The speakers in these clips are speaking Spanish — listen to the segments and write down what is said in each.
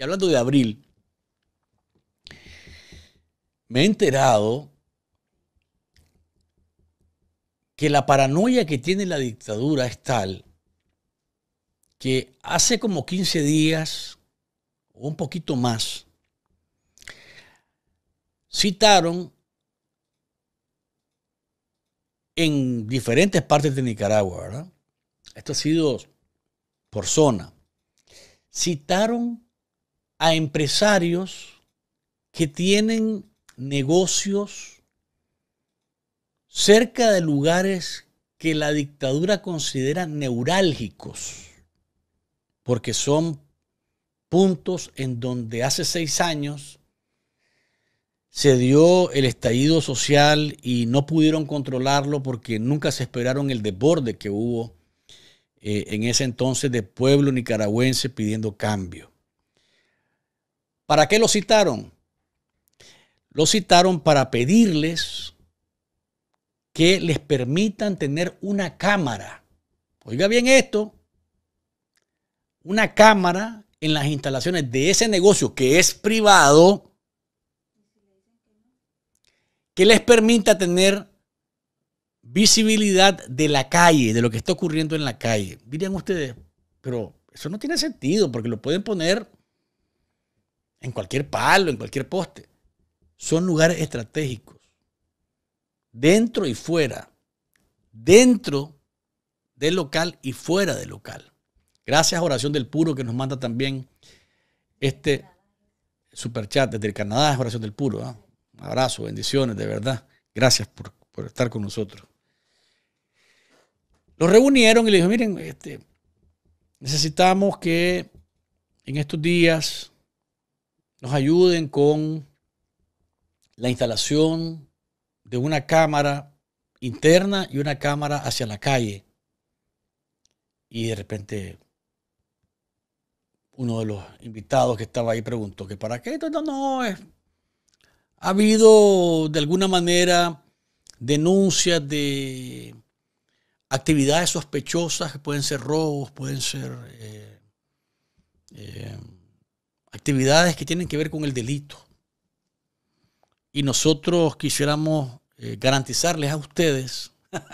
Y hablando de abril, me he enterado que la paranoia que tiene la dictadura es tal que hace como 15 días o un poquito más citaron en diferentes partes de Nicaragua, ¿verdad? Esto ha sido por zona. Citaron a empresarios que tienen negocios cerca de lugares que la dictadura considera neurálgicos, porque son puntos en donde hace seis años se dio el estallido social y no pudieron controlarlo porque nunca se esperaron el desborde que hubo eh, en ese entonces de pueblo nicaragüense pidiendo cambio. ¿Para qué lo citaron? Lo citaron para pedirles que les permitan tener una cámara. Oiga bien esto, una cámara en las instalaciones de ese negocio que es privado, que les permita tener visibilidad de la calle, de lo que está ocurriendo en la calle. Dirían ustedes, pero eso no tiene sentido porque lo pueden poner en cualquier palo, en cualquier poste. Son lugares estratégicos, dentro y fuera, dentro del local y fuera del local. Gracias a Oración del Puro que nos manda también este superchat desde el Canadá, es Oración del Puro. Un ¿ah? abrazo, bendiciones, de verdad. Gracias por, estar con nosotros. Los reunieron y le dijo, miren, este, necesitamos que en estos días nos ayuden con la instalación de una cámara interna y una cámara hacia la calle. Y de repente uno de los invitados que estaba ahí preguntó que para qué. No, no, ha habido de alguna manera denuncias de actividades sospechosas que pueden ser robos, pueden ser... Eh, eh, actividades que tienen que ver con el delito. Y nosotros quisiéramos eh, garantizarles a ustedes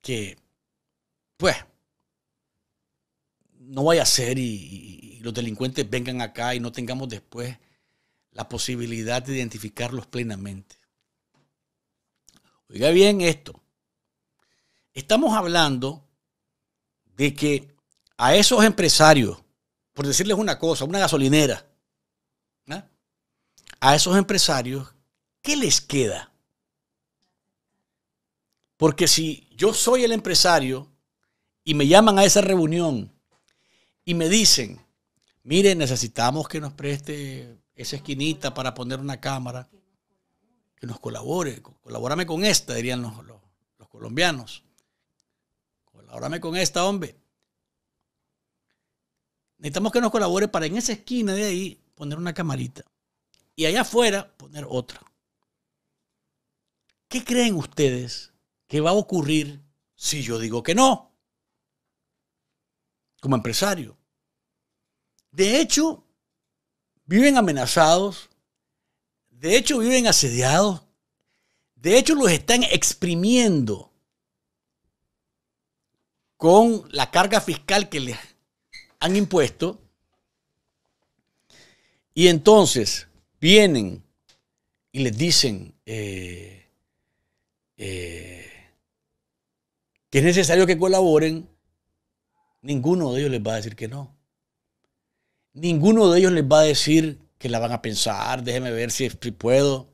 que, pues, no vaya a ser y, los delincuentes vengan acá y no tengamos después la posibilidad de identificarlos plenamente. Oiga bien esto. Estamos hablando de que a esos empresarios por decirles una cosa, una gasolinera, ¿ah? a esos empresarios, ¿qué les queda? Porque si yo soy el empresario y me llaman a esa reunión y me dicen, mire, necesitamos que nos preste esa esquinita para poner una cámara, que nos colabore, colabórame con esta, dirían los, los colombianos. Colabórame con esta, hombre. Necesitamos que nos colabore para en esa esquina de ahí poner una camarita y allá afuera poner otra. ¿Qué creen ustedes que va a ocurrir si yo digo que no? Como empresario. De hecho, viven amenazados, de hecho viven asediados, de hecho los están exprimiendo con la carga fiscal que les han impuesto. Y entonces vienen y les dicen eh, eh, que es necesario que colaboren. Ninguno de ellos les va a decir que no. Ninguno de ellos les va a decir que la van a pensar, déjeme ver si puedo.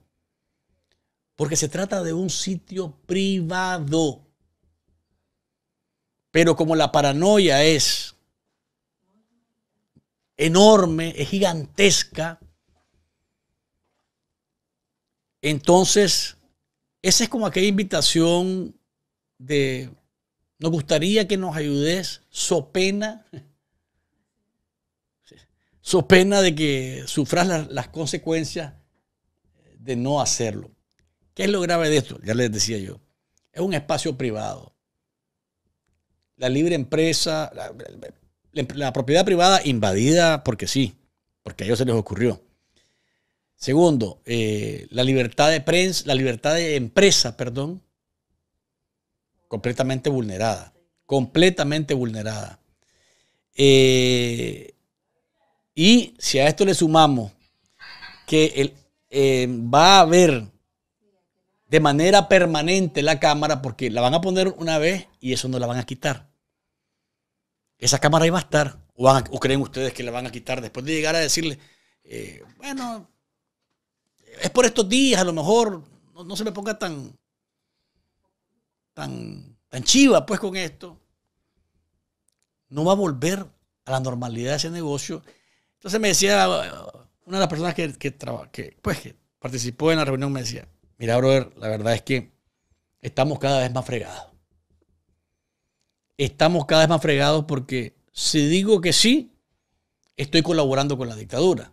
Porque se trata de un sitio privado. Pero como la paranoia es enorme, es gigantesca. Entonces, esa es como aquella invitación de, nos gustaría que nos ayudes, so pena, so pena de que sufras las, consecuencias de no hacerlo. ¿Qué es lo grave de esto? Ya les decía yo, es un espacio privado. La libre empresa, la, la propiedad privada invadida porque sí, porque a ellos se les ocurrió. Segundo, eh, la libertad de prensa, la libertad de empresa, perdón, completamente vulnerada, completamente vulnerada. Eh, y si a esto le sumamos que eh, va a haber de manera permanente la cámara, porque la van a poner una vez y eso no la van a quitar esa cámara iba a estar, o, creen ustedes que la van a quitar después de llegar a decirle, eh, bueno, es por estos días, a lo mejor no, se me ponga tan, tan, tan chiva pues con esto. No va a volver a la normalidad de ese negocio. Entonces me decía eh, una de las personas que, que, pues, que participó en la reunión, me decía, mira, brother, la verdad es que estamos cada vez más fregados estamos cada vez más fregados porque si digo que sí, estoy colaborando con la dictadura.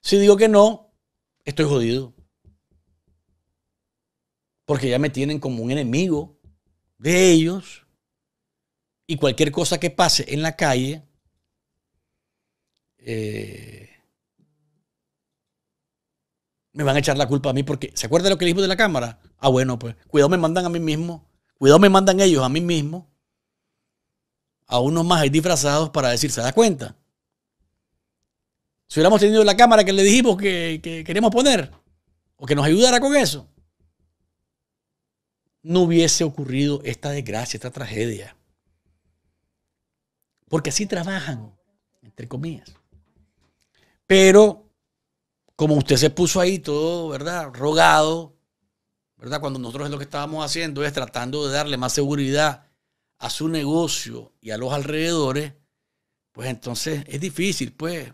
Si digo que no, estoy jodido. Porque ya me tienen como un enemigo de ellos. Y cualquier cosa que pase en la calle, eh, me van a echar la culpa a mí porque, ¿se acuerda lo que le dijo de la cámara? Ah, bueno, pues cuidado, me mandan a mí mismo. Cuidado, me mandan ellos a mí mismo, a unos más disfrazados para decir, ¿se da cuenta? Si hubiéramos tenido la cámara que le dijimos que, queremos poner, o que nos ayudara con eso, no hubiese ocurrido esta desgracia, esta tragedia. Porque así trabajan, entre comillas. Pero, como usted se puso ahí todo, ¿verdad? Rogado, ¿verdad? Cuando nosotros lo que estábamos haciendo es tratando de darle más seguridad a su negocio y a los alrededores, pues entonces es difícil, pues,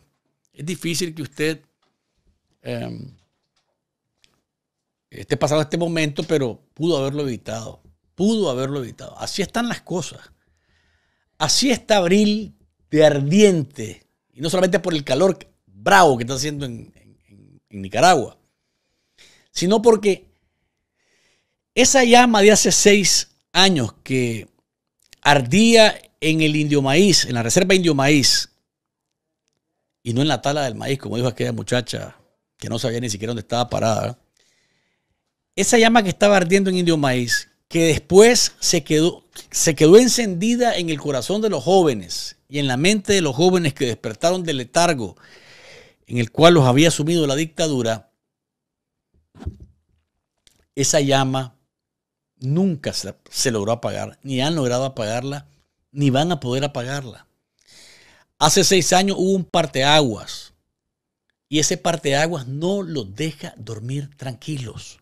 es difícil que usted em, esté pasando este momento, pero pudo haberlo evitado, pudo haberlo evitado. Así están las cosas. Así está abril de ardiente, y no solamente por el calor bravo que está haciendo en Nicaragua, sino porque esa llama de hace seis años que ardía en el indio maíz, en la reserva indio maíz, y no en la tala del maíz, como dijo aquella muchacha que no sabía ni siquiera dónde estaba parada. Esa llama que estaba ardiendo en indio maíz, que después se quedó, se quedó encendida en el corazón de los jóvenes y en la mente de los jóvenes que despertaron del letargo en el cual los había sumido la dictadura, esa llama nunca se, logró apagar, ni han logrado apagarla, ni van a poder apagarla. Hace seis años hubo un parteaguas y ese parteaguas no los deja dormir tranquilos.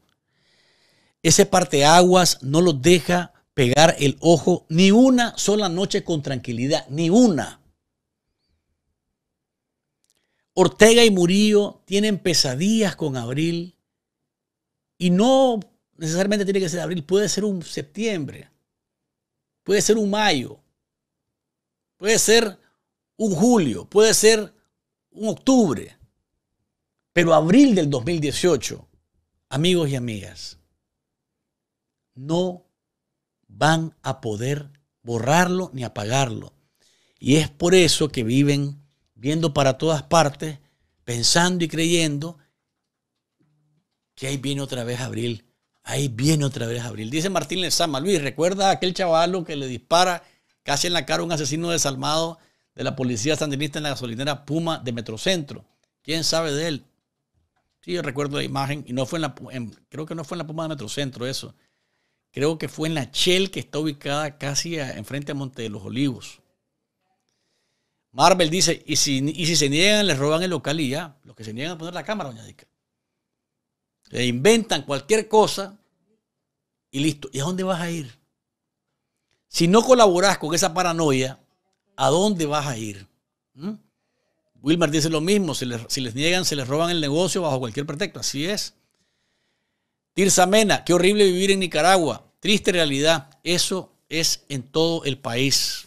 Ese parteaguas no los deja pegar el ojo ni una sola noche con tranquilidad, ni una. Ortega y Murillo tienen pesadillas con Abril y no necesariamente tiene que ser abril, puede ser un septiembre, puede ser un mayo, puede ser un julio, puede ser un octubre, pero abril del 2018, amigos y amigas, no van a poder borrarlo ni apagarlo. Y es por eso que viven viendo para todas partes, pensando y creyendo que ahí viene otra vez abril Ahí viene otra vez Abril. Dice Martín Lezama, Luis, ¿recuerda aquel chavalo que le dispara casi en la cara a un asesino desalmado de la policía sandinista en la gasolinera Puma de Metrocentro? ¿Quién sabe de él? Sí, yo recuerdo la imagen y no fue en la, creo que no fue en la Puma de Metrocentro eso. Creo que fue en la Shell que está ubicada casi enfrente a Monte de los Olivos. Marvel dice, y si, si se niegan, les roban el local y ya. Los que se niegan a poner la cámara, doña Dica. Se inventan cualquier cosa y listo. ¿Y a dónde vas a ir? Si no colaboras con esa paranoia, ¿a dónde vas a ir? ¿Mm? Wilmer dice lo mismo, si les, niegan, se les roban el negocio bajo cualquier pretexto. Así es. Tirsa Mena, qué horrible vivir en Nicaragua. Triste realidad. Eso es en todo el país.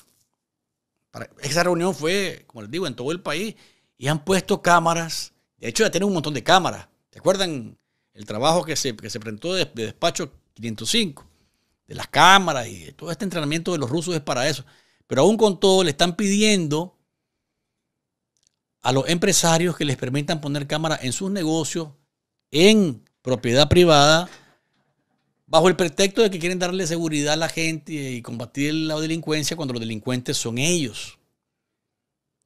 esa reunión fue, como les digo, en todo el país. Y han puesto cámaras. De hecho, ya tienen un montón de cámaras. ¿Te acuerdan el trabajo que se, presentó de, despacho 505, de las cámaras y todo este entrenamiento de los rusos es para eso. Pero aún con todo, le están pidiendo a los empresarios que les permitan poner cámaras en sus negocios, en propiedad privada, bajo el pretexto de que quieren darle seguridad a la gente y combatir la delincuencia cuando los delincuentes son ellos.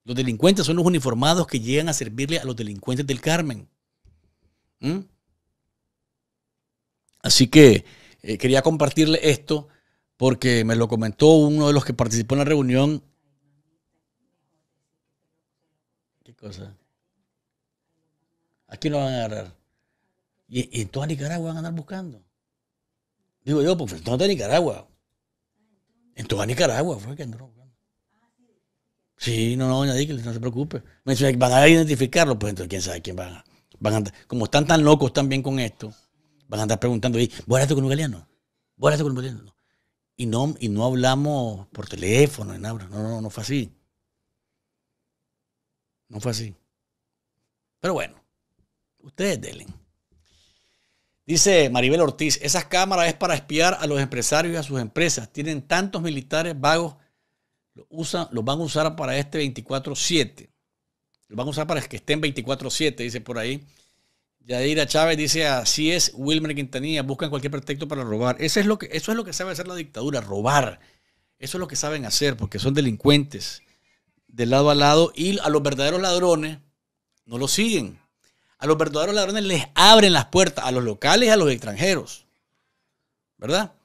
Los delincuentes son los uniformados que llegan a servirle a los delincuentes del Carmen. ¿Mm? Así que eh, quería compartirle esto porque me lo comentó uno de los que participó en la reunión. ¿Qué cosa? Aquí lo van a agarrar. Y, en toda Nicaragua van a andar buscando. Digo yo, pues en toda Nicaragua. En toda Nicaragua fue que andaron buscando. Sí, no, no, doña no se preocupe. Me dice, van a identificarlo, pues entonces quién sabe quién van Van a como están tan locos también con esto van a andar preguntando, ahí, este con un galeano, este con un galeano. Y, no, y no hablamos por teléfono, en Abra. No, no, no fue así. No fue así. Pero bueno, ustedes delen. Dice Maribel Ortiz, esas cámaras es para espiar a los empresarios y a sus empresas. Tienen tantos militares vagos, los, usan, los van a usar para este 24-7. Los van a usar para que estén 24-7, dice por ahí. Yadira Chávez dice, así es, Wilmer Quintanilla, buscan cualquier pretexto para robar. Eso es lo que, eso es lo que sabe hacer la dictadura, robar. Eso es lo que saben hacer, porque son delincuentes de lado a lado y a los verdaderos ladrones no los siguen. A los verdaderos ladrones les abren las puertas, a los locales y a los extranjeros. ¿Verdad?